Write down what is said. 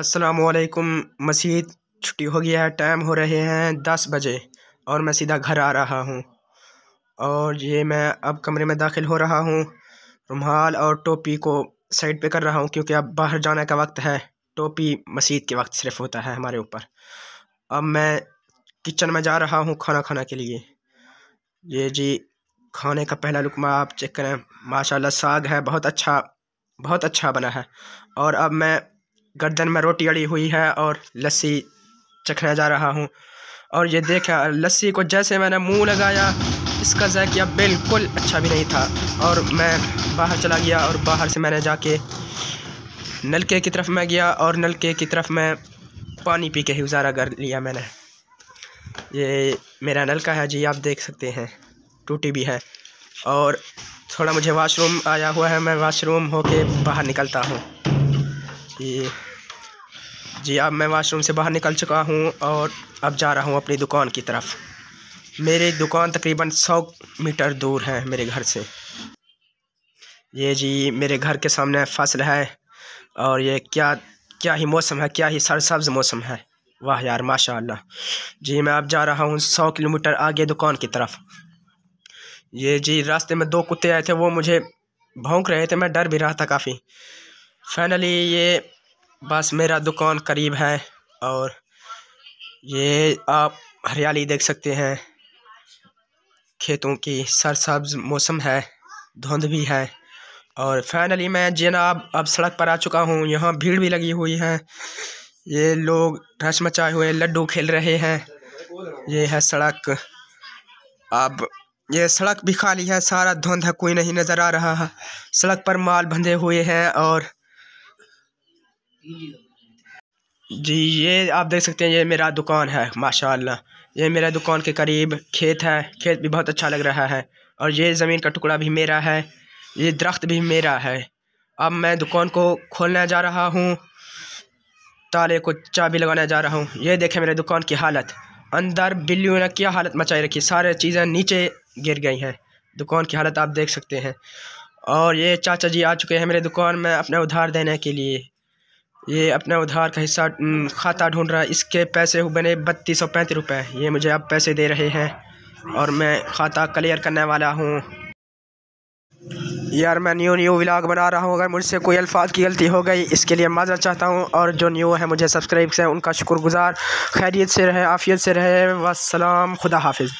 असलकुम मसीद छुट्टी हो गया है टाइम हो रहे हैं दस बजे और मैं सीधा घर आ रहा हूँ और ये मैं अब कमरे में दाखिल हो रहा हूँ रुमाल और टोपी को साइड पे कर रहा हूँ क्योंकि अब बाहर जाने का वक्त है टोपी मसीद के वक्त सिर्फ होता है हमारे ऊपर अब मैं किचन में जा रहा हूँ खाना खाना के लिए ये जी खाने का पहला लुकमा आप चेक करें माशाल्लाह साग है बहुत अच्छा बहुत अच्छा बना है और अब मैं गर्दन में रोटी अड़ी हुई है और लस्सी चखने जा रहा हूँ और ये देखा लस्सी को जैसे मैंने मुंह लगाया इसका जायका बिल्कुल अच्छा भी नहीं था और मैं बाहर चला गया और बाहर से मैंने जाके नलके की तरफ मैं गया और नलके की तरफ मैं पानी पी के ही गुजारा कर लिया मैंने ये मेरा नलका है जी आप देख सकते हैं टूटी भी है और थोड़ा मुझे वाशरूम आया हुआ है मैं वाशरूम होके बाहर निकलता हूँ ये जी अब मैं वाशरूम से बाहर निकल चुका हूँ और अब जा रहा हूँ अपनी दुकान की तरफ मेरी दुकान तकरीबन सौ मीटर दूर है मेरे घर से ये जी मेरे घर के सामने फसल है और ये क्या क्या ही मौसम है क्या ही सरसब्ज मौसम है वाह यार माशाल्लाह जी मैं अब जा रहा हूँ सौ किलोमीटर आगे दुकान की तरफ ये जी रास्ते में दो कुत्ते आए थे वो मुझे भौंक रहे थे मैं डर भी रहा था काफ़ी फाइनली ये बस मेरा दुकान करीब है और ये आप हरियाली देख सकते हैं खेतों की सरसब्ज मौसम है धुंध भी है और फाइनली मैं जनाब अब सड़क पर आ चुका हूँ यहाँ भीड़ भी लगी हुई है ये लोग रश मचाए हुए लड्डू खेल रहे हैं ये है सड़क अब ये सड़क भी खाली है सारा धुंध है कोई नहीं नज़र आ रहा है सड़क पर माल बंधे हुए हैं और जी ये आप देख सकते हैं ये मेरा दुकान है माशाल्लाह ये मेरा दुकान के करीब खेत है खेत भी बहुत अच्छा लग रहा है और ये ज़मीन का टुकड़ा भी मेरा है ये दरख्त भी मेरा है अब मैं दुकान को खोलने जा रहा हूँ ताले को चाबी लगाने जा रहा हूँ ये देखें मेरे दुकान की हालत अंदर बिल्ली ने क्या हालत मचाई रखी सारे चीज़ें नीचे गिर गई हैं दुकान की हालत आप देख सकते हैं और ये चाचा जी आ चुके हैं मेरे दुकान में अपना उधार देने के लिए ये अपना उधार का हिस्सा खाता ढूंढ रहा है इसके पैसे बने बत्तीस सौ पैंतीस रुपये ये मुझे अब पैसे दे रहे हैं और मैं खाता क्लियर करने वाला हूँ यार मैं न्यू न्यू व्लॉग बना रहा हूँ अगर मुझसे कोई अल्फाज की गलती हो गई इसके लिए माजर चाहता हूँ और जो न्यू है मुझे सब्सक्राइब से उनका शुक्रगुजार खैरियत से रहे आफियत से रहे वसलम खुदा हाफिज़